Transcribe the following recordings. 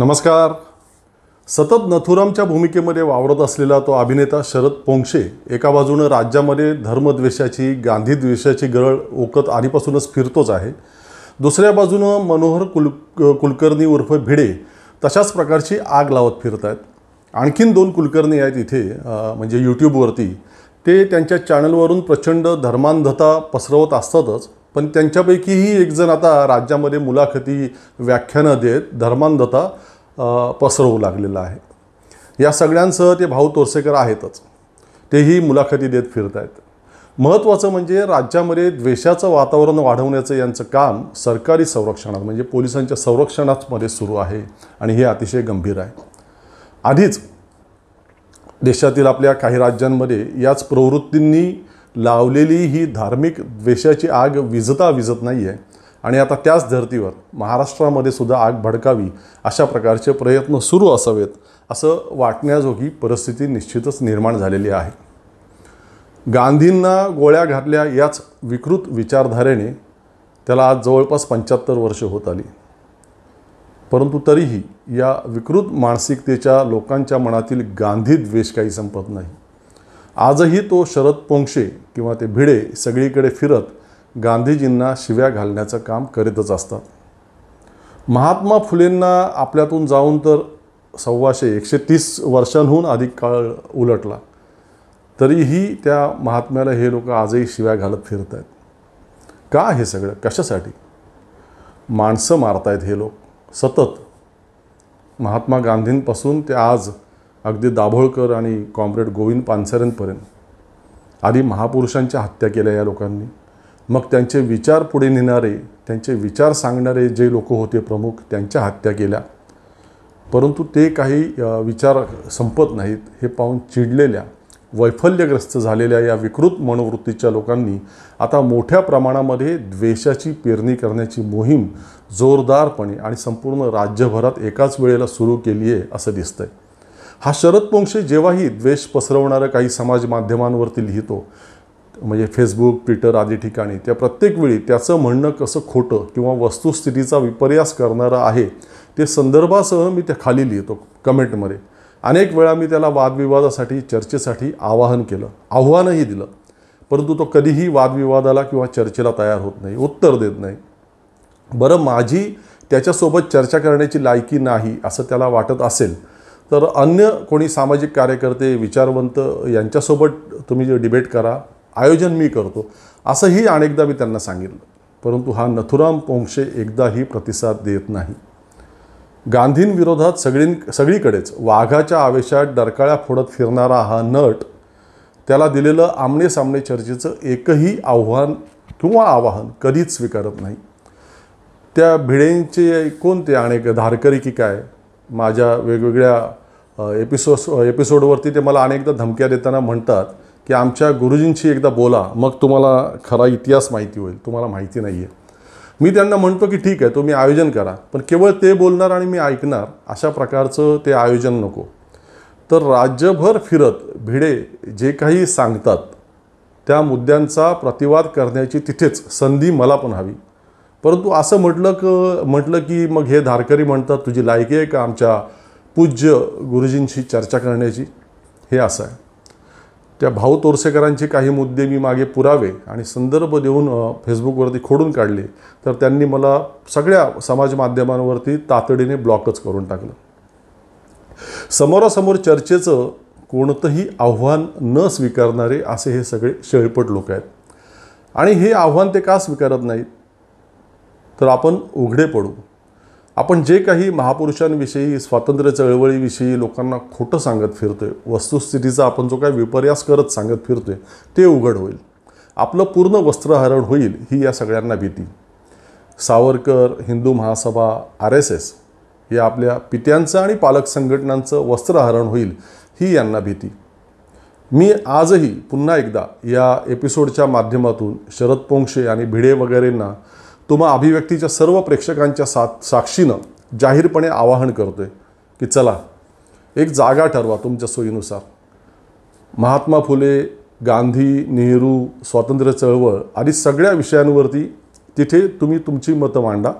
नमस्कार सतत नथुरामच्या भूमिकेमध्ये वावरत असलेला तो अभिनेता शरद पोंक्षे एका बाजूनं राज्यामध्ये धर्मद्वेषाची गांधीद्वेषाची गरळ ओकत आधीपासूनच फिरतोच आहे दुसऱ्या बाजूनं मनोहर कुल कुलकर्णी उर्फ भिडे तशाच प्रकारची आग लावत फिरत आहेत आणखीन दोन कुलकर्णी आहेत इथे म्हणजे यूट्यूबवरती ते त्यांच्या चॅनलवरून प्रचंड धर्मांधता पसरवत असतातच पण त्यांच्यापैकीही एकजण आता राज्यामध्ये मुलाखती व्याख्यानं देत धर्मांधता पसरवू लागलेला आहे या सगळ्यांसह ते भाऊ तोरसेकर आहेतच तेही मुलाखती देत फिरत आहेत महत्त्वाचं म्हणजे राज्यामध्ये द्वेषाचं वातावरण वाढवण्याचं यांचं काम सरकारी संरक्षणात म्हणजे पोलिसांच्या संरक्षणामध्ये सुरू आहे आणि हे अतिशय गंभीर आहे आधीच देशातील आपल्या काही राज्यांमध्ये याच प्रवृत्तींनी लावलेली ही धार्मिक द्वेषाची आग विजता विजत नाही आहे आणि आता त्याच धर्तीवर महाराष्ट्रामध्ये सुद्धा आग भडकावी अशा प्रकारचे प्रयत्न सुरू असावेत असं वाटण्याजोगी परिस्थिती निश्चितच निर्माण झालेली आहे गांधींना गोळ्या घातल्या याच विकृत विचारधारेने त्याला आज जवळपास पंच्याहत्तर वर्ष होत आली परंतु तरीही या विकृत मानसिकतेच्या लोकांच्या मनातील गांधी द्वेष काही संपत नाही आजही तो शरद पोंक्षे किंवा ते भिडे सगळीकडे फिरत गांधीजींना शिव्या घालण्याचं काम करीतच असतात महात्मा फुलेंना आपल्यातून जाऊन तर सव्वाशे एकशे तीस वर्षांहून अधिक काळ उलटला तरीही त्या महात्म्याला हे लोक आजही शिव्या घालत फिरत आहेत का हे सगळं कशासाठी माणसं मारतायत हे लोक सतत महात्मा गांधींपासून ते आज अगदी दाभोळकर आणि कॉम्रेड गोविंद पानसरेंपर्यंत आधी महापुरुषांच्या हत्या केल्या या लोकांनी मग त्यांचे विचार पुढे नेणारे त्यांचे विचार सांगणारे जे लोक होते प्रमुख त्यांच्या हत्या केल्या परंतु ते काही विचार संपत नाहीत हे पाहून चिडलेल्या वैफल्यग्रस्त झालेल्या या विकृत मनोवृत्तीच्या लोकांनी आता मोठ्या प्रमाणामध्ये द्वेषाची पेरणी करण्याची मोहीम जोरदारपणे आणि संपूर्ण राज्यभरात एकाच वेळेला सुरू केली आहे असं दिसतंय हा शरद पोंक्षे जेव्हाही द्वेष पसरवणारं काही समाज माध्यमांवरती लिहितो म्हणजे फेसबुक ट्विटर आदी ठिकाणी त्या प्रत्येक वेळी त्याचं म्हणणं कसं खोटं किंवा वस्तुस्थितीचा विपर्यास करणारं आहे ते संदर्भासह मी त्या खाली लिहितो कमेंटमध्ये अनेक वेळा मी त्याला वादविवादासाठी चर्चेसाठी आवाहन केलं आव्हानही दिलं परंतु तो कधीही वादविवादाला किंवा चर्चेला तयार होत नाही उत्तर देत नाही बरं माझी त्याच्यासोबत चर्चा करण्याची लायकी नाही असं त्याला वाटत असेल तर अन्य कोणी सामाजिक कार्यकर्ते विचारवंत यांच्यासोबत तुम्ही जे डिबेट करा आयोजन मी करतो असंही अनेकदा मी त्यांना सांगितलं परंतु हा नथुराम पोंक्षे एकदाही प्रतिसाद देत नाही गांधींविरोधात सगळीं सगळीकडेच वाघाच्या आवेशात डरकाळ्या फोडत फिरणारा हा नट त्याला दिलेलं आमने सामने चर्चेचं एकही आव्हान किंवा आवाहन कधीच स्वीकारत नाही त्या भिडेंचे कोणते अनेक धारकरी की काय माझ्या वेगवेगळ्या एपिसोड्स एपिसोडवरती ते मला अनेकदा धमक्या देताना म्हणतात की आमच्या गुरुजींशी एकदा बोला मग तुम्हाला खरा इतिहास माहिती होईल तुम्हाला माहिती नाही आहे मी त्यांना म्हणतो की ठीक आहे तुम्ही आयोजन करा पण केवळ ते बोलणार आणि मी ऐकणार अशा प्रकारचं ते आयोजन नको तर राज्यभर फिरत भिडे जे काही सांगतात त्या मुद्द्यांचा प्रतिवाद करण्याची तिथेच संधी मला पण हवी परंतु असं म्हटलं क म्हटलं की मग हे धारकरी म्हणतात तुझी लायकी आहे का आमच्या पूज्य गुरुजींशी चर्चा करण्याची हे असं आहे त्या भाऊ तोरसेकरांचे काही मुद्दे मी मागे पुरावे आणि संदर्भ देऊन फेसबुकवरती खोडून काढले तर त्यांनी मला सगळ्या समाज माध्यमांवरती तातडीने ब्लॉकच करून टाकलं समोरासमोर चर्चेचं कोणतंही आव्हान न स्वीकारणारे असे हे सगळे शेळपट लोक आहेत आणि हे आव्हान ते का स्वीकारत नाहीत तर आपण उघडे पडू आपण जे काही महापुरुषांविषयी स्वातंत्र्य चळवळीविषयी लोकांना खोटं सांगत फिरतो आहे वस्तुस्थितीचा आपण जो काही विपर्यास करत सांगत फिरतो आहे ते उघड होईल आपलं पूर्ण वस्त्रहरण होईल ही या सगळ्यांना भीती सावरकर हिंदू महासभा आर एस एस या आपल्या पित्यांचं आणि पालक संघटनांचं वस्त्रहरण होईल ही यांना भीती मी आजही पुन्हा एकदा या एपिसोडच्या माध्यमातून शरद पोंक्षे आणि भिडे वगैरेंना तुम्हा अभिव्यक्तीच्या सर्व प्रेक्षकांच्या सा साक्षीनं जाहीरपणे आवाहन करतो आहे की चला एक जागा ठरवा तुमच्या सोयीनुसार महात्मा फुले गांधी नेहरू स्वातंत्र्य चळवळ आणि सगळ्या विषयांवरती तिथे तुम्ही तुमची मतं मांडा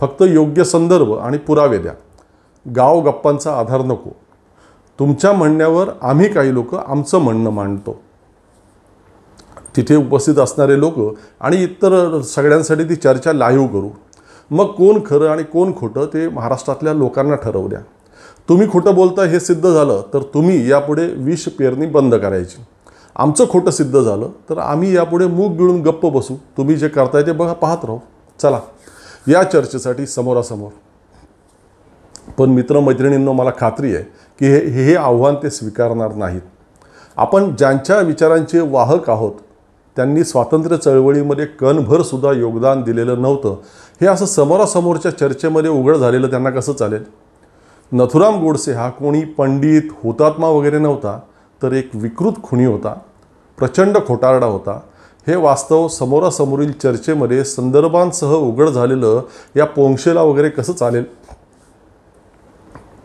फक्त योग्य संदर्भ आणि पुरावे द्या गाव गप्पांचा आधार नको तुमच्या म्हणण्यावर आम्ही काही लोक आमचं म्हणणं मांडतो तिथे उपस्थित असणारे लोक आणि इतर सगळ्यांसाठी ती चर्चा लाईव्ह करू मग कोण खरं आणि कोण खोटं ते महाराष्ट्रातल्या लोकांना ठरवू तुम्ही खोटं बोलता हे सिद्ध झालं तर तुम्ही यापुढे विष पेरणी बंद करायची आमचं खोटं सिद्ध झालं तर आम्ही यापुढे मूग गिळून गप्प बसू तुम्ही जे करताय ते बघा पाहत राहू चला या चर्चेसाठी समोरासमोर पण मित्रमैत्रिणींना मला खात्री आहे की हे हे आव्हान ते स्वीकारणार नाहीत आपण ज्यांच्या विचारांचे वाहक आहोत त्यांनी स्वातंत्र्य चळवळीमध्ये कणभरसुद्धा योगदान दिलेलं नव्हतं हे असं समोरासमोरच्या चर्चेमध्ये उघड झालेलं त्यांना कसं चालेल नथुराम गोडसे हा कोणी पंडित हुतात्मा वगैरे नव्हता तर एक विकृत खुणी होता प्रचंड खोटारडा होता हे वास्तव समोरासमोरील चर्चेमध्ये संदर्भांसह उघड झालेलं या पोंक्षेला वगैरे कसं चालेल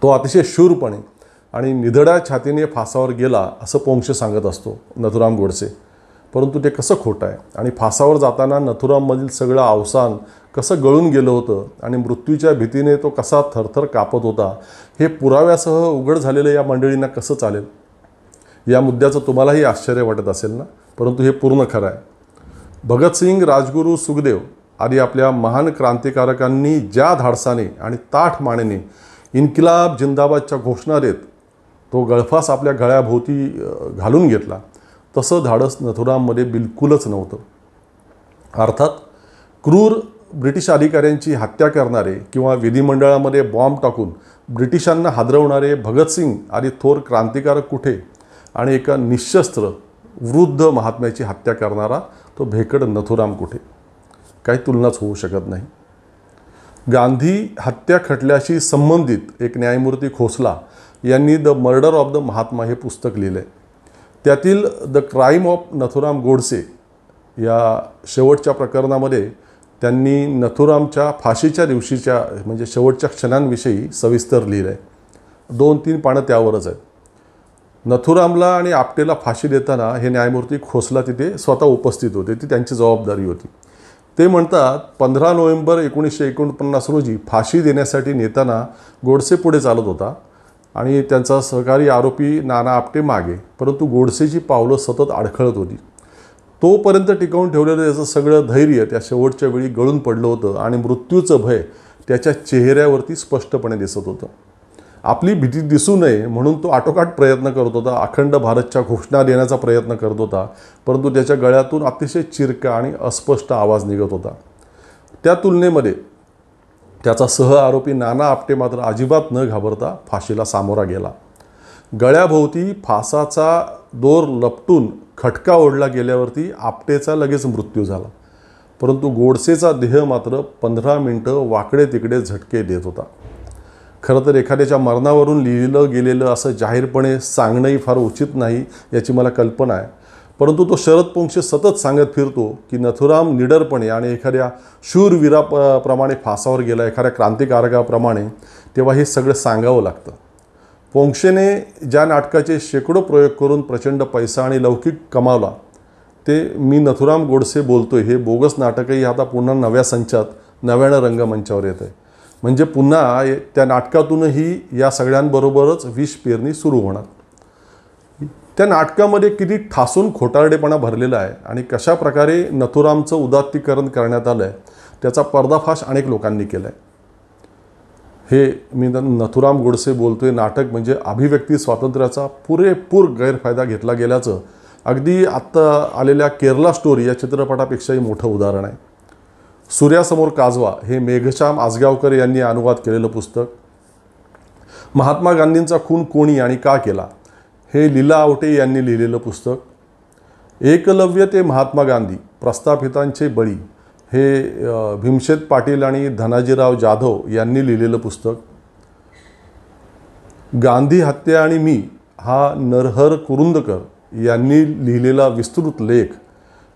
तो अतिशय शूरपणे आणि निधड्या छातीने फासावर गेला असं पोंक्षे सांगत असतो नथुराम गोडसे परंतु ते कसं खोटं आहे आणि फासावर जाताना नथुराममधील सगळं अवसान कसं गळून गेलं होतं आणि मृत्यूच्या भीतीने तो कसा थरथर कापत होता हे पुराव्यासह उघड झालेलं या मंडळींना कसं चालेल या मुद्द्याचं तुम्हालाही आश्चर्य वाटत असेल ना परंतु हे पूर्ण खरं आहे भगतसिंग राजगुरू सुखदेव आदी आपल्या महान क्रांतिकारकांनी ज्या धाडसाने आणि ताठ मानेने इन्किलाब जिंदाबादच्या घोषणा देत तो गळफास आपल्या गळ्याभोवती घालून घेतला तसं धाडस नथुराममध्ये बिलकुलच नव्हतं अर्थात क्रूर ब्रिटिश अधिकाऱ्यांची हत्या करणारे किंवा विधिमंडळामध्ये बॉम्ब टाकून ब्रिटिशांना हादरवणारे भगतसिंग आणि थोर क्रांतिकारक कुठे आणि एका निशस्त्र वृद्ध महात्म्याची हत्या करणारा तो भेकड नथुराम कुठे काही तुलनाच होऊ शकत नाही गांधी हत्या खटल्याशी संबंधित एक न्यायमूर्ती खोसला यांनी the murder of the Mahatma हे पुस्तक लिहिलं आहे त्यातील the crime of Nathuram Godse या शेवटच्या प्रकरणामध्ये त्यांनी नथुरामच्या फाशीच्या दिवशीच्या म्हणजे शेवटच्या क्षणांविषयी सविस्तर लिहिलं आहे दोन तीन पानं त्यावरच आहेत नथुरामला आणि आपटेला फाशी देताना हे न्यायमूर्ती खोसला तिथे स्वतः उपस्थित होते ती त्यांची जबाबदारी होती ते म्हणतात पंधरा नोव्हेंबर एकोणीसशे एकोणपन्नास रोजी फाशी देण्यासाठी नेताना गोडसे पुढे चालत होता आणि त्यांचा सहकारी आरोपी नाना आपटे मागे परंतु गोडसेची पावलं सतत अडखळत होती तोपर्यंत टिकवून ठेवलेलं त्याचं सगळं धैर्य त्या शेवटच्या वेळी गळून पडलं होतं आणि मृत्यूचं भय त्याच्या चेहऱ्यावरती स्पष्टपणे दिसत होतं आपली भीती दिसू नये म्हणून तो आटोकाट प्रयत्न करत होता अखंड भारतच्या घोषणा देण्याचा प्रयत्न करत होता परंतु त्याच्या गळ्यातून अतिशय चिरका आणि अस्पष्ट आवाज निघत होता त्या तुलनेमध्ये त्याचा सह आरोपी नाना आपटे मात्र अजिबात न घाबरता फाशीला सामोरा गेला गळ्याभोवती फासाचा दोर लपटून खटका ओढला गेल्यावरती आपटेचा लगेच मृत्यू झाला परंतु गोडसेचा देह मात्र पंधरा मिनटं वाकडे तिकडे झटके देत होता खरं तर एखाद्याच्या मरणावरून लिहिलं गेलेलं असं जाहीरपणे सांगणंही फार उचित नाही याची मला कल्पना आहे परंतु तो शरद पोंक्षे सतत सांगत फिरतो की नथुराम निडरपणे आणि एखाद्या शूरवीरा प्रमाणे फासावर गेला एखाद्या क्रांतिकारकाप्रमाणे तेव्हा हे सगळं सांगावं लागतं पोंक्षेने ज्या नाटकाचे शेकडो प्रयोग करून प्रचंड पैसा आणि लौकिक कमावला ते मी नथुराम गोडसे बोलतोय हे बोगस नाटकही आता पुन्हा नव्या संचात नव्यानं रंगमंचावर येत आहे म्हणजे पुन्हा त्या नाटकातूनही या सगळ्यांबरोबरच विष पेरणी सुरू होणार त्या नाटकामध्ये किती ठासून खोटारडेपणा भरलेला आहे आणि कशा प्रकारे नथुरामचं उदात्तीकरण करण्यात आलं आहे त्याचा पर्दाफाश अनेक लोकांनी केला आहे हे मी नथुराम गोडसे बोलतोय नाटक म्हणजे अभिव्यक्ती स्वातंत्र्याचा पुरेपूर गैरफायदा घेतला गेल्याचं अगदी आत्ता आलेल्या केरला स्टोरी या चित्रपटापेक्षाही मोठं उदाहरण आहे सूर्यासमोर काजवा हे मेघश्याम आजगावकर यांनी अनुवाद केलेलं पुस्तक महात्मा गांधींचा खून कोणी आणि का केला हे लीला आवटे यांनी लिहिलेलं पुस्तक एकलव्य ते महात्मा गांधी प्रस्थापितांचे बळी हे भीमशेद पाटील आणि धनाजीराव जाधव यांनी लिहिलेलं पुस्तक गांधी हत्या आणि मी हा नरहर कुरुंदकर यांनी लिहिलेला विस्तृत लेख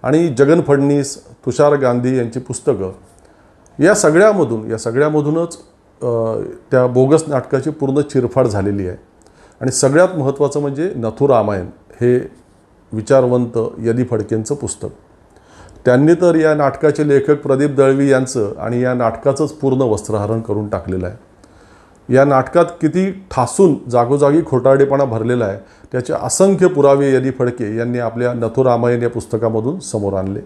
आणि जगन फडणीस तुषार गांधी यांची पुस्तकं या सगळ्यामधून या सगळ्यामधूनच त्या बोगस नाटकाची पूर्ण चिरफाड झालेली आहे आणि सगळ्यात महत्त्वाचं म्हणजे नथुरामायण हे विचारवंत यदी फडकेंचं पुस्तक त्यांनी तर या नाटकाचे लेखक प्रदीप दळवी यांचं आणि या नाटकाचंच पूर्ण वस्त्रहरण करून टाकलेलं आहे या नाटकात किती ठासून जागोजागी खोटारडेपणा भरलेला आहे त्याचे असंख्य पुरावे यदी फडके यांनी आपल्या नथुरामायण या पुस्तकामधून समोर आणले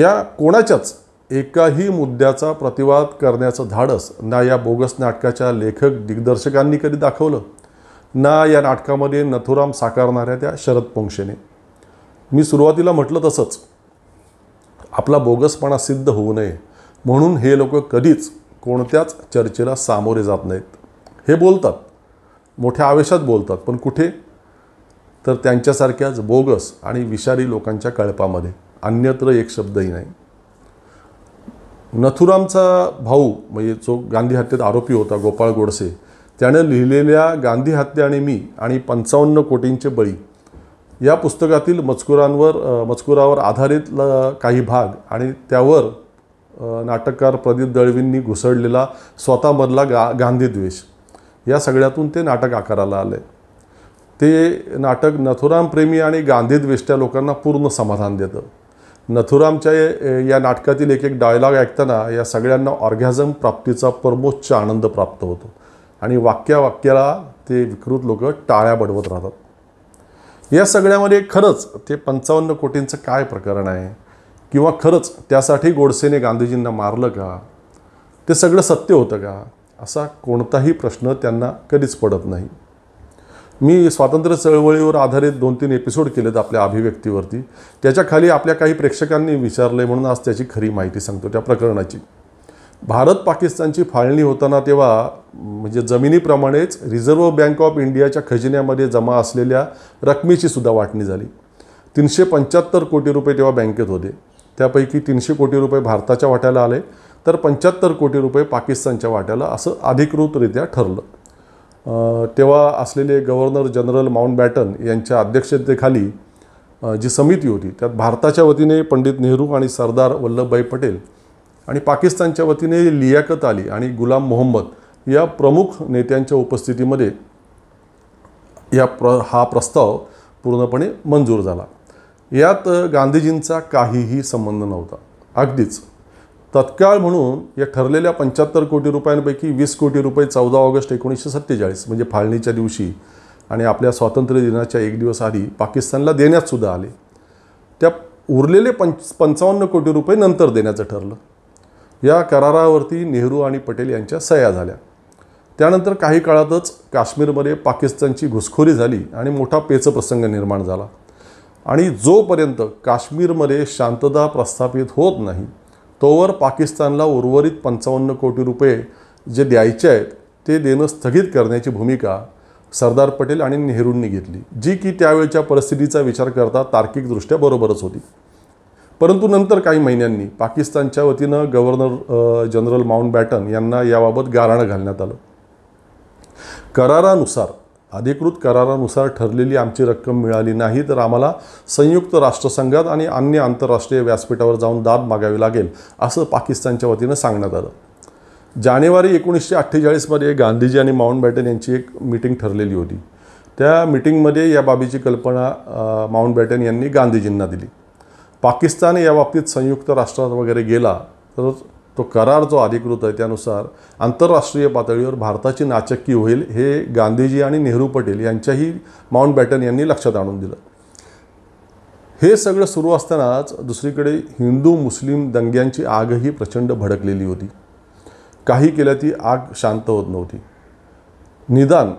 या कोणाच्याच एकाही मुद्द्याचा प्रतिवाद करण्याचं धाडस ना या बोगस नाटकाच्या लेखक दिग्दर्शकांनी कधी दाखवलं ना या नाटकामध्ये नथुराम साकारणाऱ्या त्या शरद पोंक्षेने मी सुरुवातीला म्हटलं तसंच आपला बोगसपणा सिद्ध होऊ नये म्हणून हे लोक कधीच कोणत्याच चर्चेला सामोरे जात नाहीत हे बोलतात मोठ्या आवेशात बोलतात पण कुठे तर त्यांच्यासारख्याच बोगस आणि विषारी लोकांच्या कळपामध्ये अन्यत्र एक शब्दही नाही नथुरामचा भाऊ म्हणजे जो गांधी हत्येत आरोपी होता गोपाळ गोडसे त्यानं लिहिलेल्या गांधी हत्या आणि मी आणि पंचावन्न कोटींचे बळी या पुस्तकातील मजकुरांवर मजकुरावर आधारित काही भाग आणि त्यावर नाटककार प्रदीप दळवींनी घुसळलेला स्वतःमधला गा गांधीद्वेष या सगळ्यातून ते नाटक आकाराला आले ते नाटक नथुराम प्रेमी आणि गांधीद्वेष्ट्या लोकांना पूर्ण समाधान देतं नथुरामच्या या नाटकातील एक एक डायलॉग ऐकताना या सगळ्यांना ऑर्गॅझम प्राप्तीचा परमोच्च आनंद प्राप्त होतो आणि वाक्यावाक्याला ते विकृत लोक टाळ्या बडवत राहतात या सगळ्यामध्ये खरंच ते पंचावन्न कोटींचं काय प्रकरण आहे किंवा खरंच त्यासाठी गोडसेने गांधीजींना मारलं का ते सगळं सत्य होतं का असा कोणताही प्रश्न त्यांना कधीच पडत नाही मी स्वातंत्र्य चळवळीवर आधारित दोन तीन एपिसोड केलेत आपल्या अभिव्यक्तीवरती त्याच्या खाली आपल्या काही प्रेक्षकांनी विचारले म्हणून आज त्याची खरी माहिती सांगतो त्या प्रकरणाची भारत पाकिस्तानची फाळणी होताना तेव्हा म्हणजे जमिनीप्रमाणेच रिझर्व्ह बँक ऑफ इंडियाच्या खजिन्यामध्ये जमा असलेल्या रकमेची सुद्धा वाटणी झाली तीनशे पंच्याहत्तर कोटी रुपये तेव्हा बँकेत होते त्यापैकी तीनशे कोटी रुपये भारताच्या वाट्याला आले तर पंच्याहत्तर कोटी रुपये पाकिस्तानच्या वाट्याला असं अधिकृतरित्या ठरलं तेव्हा असलेले गव्हर्नर जनरल माउंट बॅटन यांच्या अध्यक्षतेखाली जी समिती होती त्यात भारताच्या वतीने पंडित नेहरू आणि सरदार वल्लभभाई पटेल आणि पाकिस्तानच्या वतीने लियाकत आली आणि गुलाम मोहम्मद या प्रमुख नेत्यांच्या उपस्थितीमध्ये या प्र हा प्रस्ताव पूर्णपणे मंजूर झाला यात गांधीजींचा काहीही संबंध नव्हता अगदीच तत्काळ म्हणून या ठरलेल्या पंच्याहत्तर कोटी रुपयांपैकी वीस कोटी रुपये चौदा ऑगस्ट एकोणीसशे सत्तेचाळीस म्हणजे फाळणीच्या दिवशी आणि आपल्या स्वातंत्र्य दिनाच्या एक दिवस आधी पाकिस्तानला देण्यातसुद्धा आले त्या उरलेले पंच पंचावन्न कोटी रुपये नंतर देण्याचं ठरलं या करारावरती नेहरू आणि पटेल यांच्या सह्या झाल्या त्यानंतर काही काळातच काश्मीरमध्ये पाकिस्तानची घुसखोरी झाली आणि मोठा पेचप्रसंग निर्माण झाला आणि जोपर्यंत काश्मीरमध्ये शांतता प्रस्थापित होत नाही तोवर पाकिस्तानला उर्वरित पंचावन्न कोटी रुपये जे द्यायचे आहेत ते देणं स्थगित करण्याची भूमिका सरदार पटेल आणि नेहरूंनी घेतली जी की त्यावेळच्या परिस्थितीचा विचार करता तार्किकदृष्ट्या बरोबरच होती परंतु नंतर काही महिन्यांनी पाकिस्तानच्या वतीनं गव्हर्नर जनरल माउंट बॅटन यांना याबाबत गाराणं घालण्यात आलं करारानुसार अधिकृत करारानुसार ठरलेली आमची रक्कम मिळाली नाही तर आम्हाला संयुक्त राष्ट्रसंघात आणि अन्य आंतरराष्ट्रीय व्यासपीठावर जाऊन दाद मागावी लागेल असं पाकिस्तानच्या वतीनं सांगण्यात आलं जानेवारी एकोणीसशे अठ्ठेचाळीसमध्ये गांधीजी आणि माउंट बॅटन यांची एक मीटिंग ठरलेली होती त्या मिटिंगमध्ये या बाबीची कल्पना माउंट बॅटन यांनी गांधीजींना दिली पाकिस्तान या बाबतीत संयुक्त राष्ट्रात वगैरे गेला तर तो करार जो अधिकृत आहे त्यानुसार आंतरराष्ट्रीय पातळीवर भारताची नाचक्की होईल हे गांधीजी आणि नेहरू पटेल यांच्याही माउंट बॅटन यांनी लक्षात आणून दिलं हे सगळं सुरू असतानाच दुसरीकडे हिंदू मुस्लिम दंग्यांची आगही प्रचंड भडकलेली होती काही केल्या ती आग शांत होत नव्हती निदान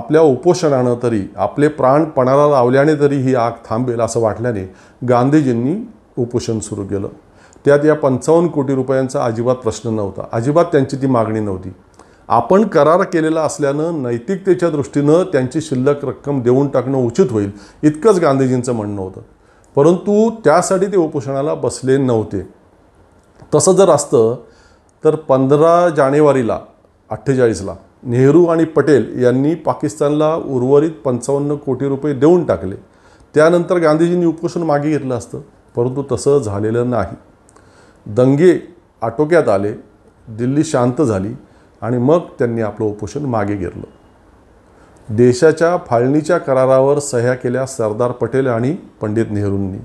आपल्या उपोषणानं तरी आपले प्राण पणाला लावल्याने तरी ही आग थांबेल असं वाटल्याने गांधीजींनी उपोषण सुरू केलं त्यात या पंचावन्न कोटी रुपयांचा अजिबात प्रश्न नव्हता अजिबात त्यांची ती मागणी नव्हती आपण करार केलेला असल्यानं नैतिकतेच्या दृष्टीनं त्यांची शिल्लक रक्कम देऊन टाकणं उचित होईल इतकंच गांधीजींचं म्हणणं होतं परंतु त्यासाठी ते उपोषणाला बसले नव्हते तसं जर असतं तर पंधरा जानेवारीला अठ्ठेचाळीसला नेहरू आणि पटेल यांनी पाकिस्तानला उर्वरित पंचावन्न कोटी रुपये देऊन टाकले त्यानंतर गांधीजींनी उपोषण मागे घेतलं असतं परंतु तसं झालेलं नाही दंगे आटोक्यात आले दिल्ली शांत झाली आणि मग त्यांनी आपलं उपोषण मागे घेरलं देशाच्या फाळणीच्या करारावर सह्या केल्या सरदार पटेल आणि पंडित नेहरूंनी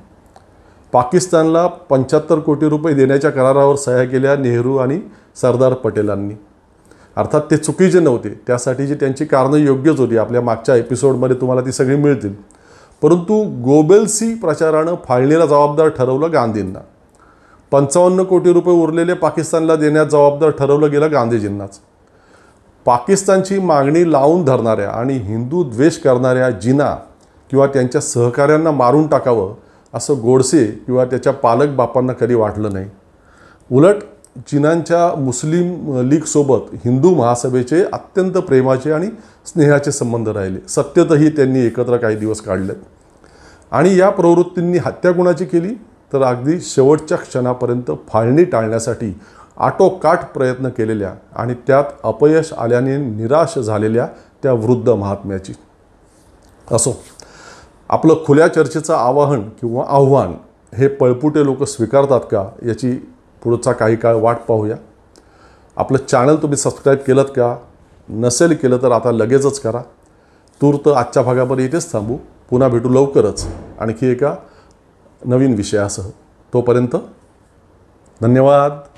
पाकिस्तानला पंच्याहत्तर कोटी रुपये देण्याच्या करारावर सह्या केल्या नेहरू आणि सरदार पटेलांनी अर्थात ते चुकीचे नव्हते त्यासाठी जी त्यांची कारणं योग्यच होती आपल्या मागच्या एपिसोडमध्ये तुम्हाला ती सगळी मिळतील परंतु गोबेल्सी प्रचारानं फाळणीला जबाबदार ठरवलं गांधींना पंचावन्न कोटी रुपये उरलेले पाकिस्तानला देण्यात जबाबदार ठरवलं गेलं गांधीजींनाच पाकिस्तानची मागणी लावून धरणाऱ्या आणि हिंदू द्वेष करणाऱ्या जिना किंवा त्यांच्या सहकाऱ्यांना मारून टाकावं असं गोडसे किंवा त्याच्या पालक बापांना कधी वाटलं नाही उलट चिनांच्या मुस्लिम लीगसोबत हिंदू महासभेचे अत्यंत प्रेमाचे आणि स्नेहाचे संबंध राहिले सत्यतही त्यांनी एकत्र काही दिवस काढले आणि या प्रवृत्तींनी हत्या कुणाची केली तर अगदी शेवटच्या क्षणापर्यंत फाळणी टाळण्यासाठी आटोकाट प्रयत्न केलेल्या आणि त्यात अपयश आल्याने निराश झालेल्या त्या वृद्ध महात्म्याची असो आपलं खुल्या चर्चेचं आवाहन किंवा आव्हान हे पळपुटे लोक स्वीकारतात का याची पुढचा काही काळ वाट पाहूया आपलं चॅनल तुम्ही सबस्क्राईब केलं का नसेल केलं तर आता लगेचच करा तूर्त आजच्या भागामध्ये इथेच थांबू पुन्हा भेटू लवकरच आणखी एका नवीन विषयासह तोपर्यंत धन्यवाद